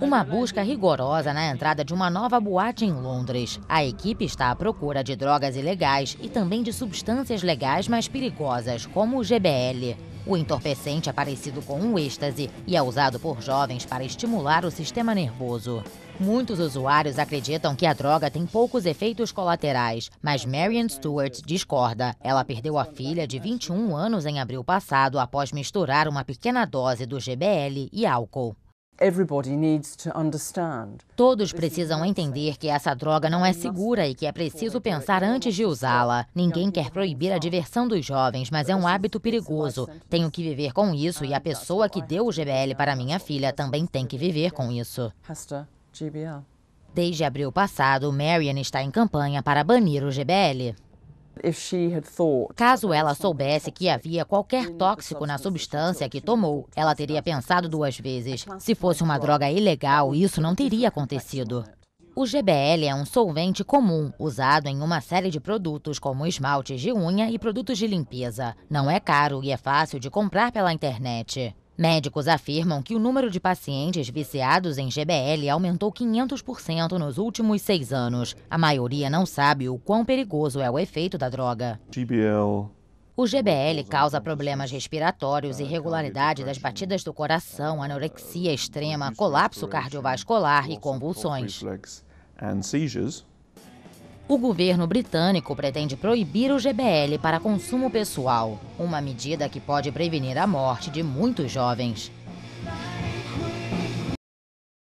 Uma busca rigorosa na entrada de uma nova boate em Londres. A equipe está à procura de drogas ilegais e também de substâncias legais mais perigosas, como o GBL. O entorpecente é parecido com um êxtase e é usado por jovens para estimular o sistema nervoso. Muitos usuários acreditam que a droga tem poucos efeitos colaterais, mas Marian Stewart discorda. Ela perdeu a filha de 21 anos em abril passado após misturar uma pequena dose do GBL e álcool. Todos precisam entender que essa droga não é segura e que é preciso pensar antes de usá-la. Ninguém quer proibir a diversão dos jovens, mas é um hábito perigoso. Tenho que viver com isso e a pessoa que deu o GBL para minha filha também tem que viver com isso. Desde abril passado, Marian está em campanha para banir o GBL. Caso ela soubesse que havia qualquer tóxico na substância que tomou, ela teria pensado duas vezes. Se fosse uma droga ilegal, isso não teria acontecido. O GBL é um solvente comum, usado em uma série de produtos como esmaltes de unha e produtos de limpeza. Não é caro e é fácil de comprar pela internet. Médicos afirmam que o número de pacientes viciados em GBL aumentou 500% nos últimos seis anos. A maioria não sabe o quão perigoso é o efeito da droga. GBL o GBL causa problemas respiratórios, irregularidade das batidas do coração, é anorexia extrema, colapso né? cardiovascular e convulsões. O governo britânico pretende proibir o GBL para consumo pessoal, uma medida que pode prevenir a morte de muitos jovens.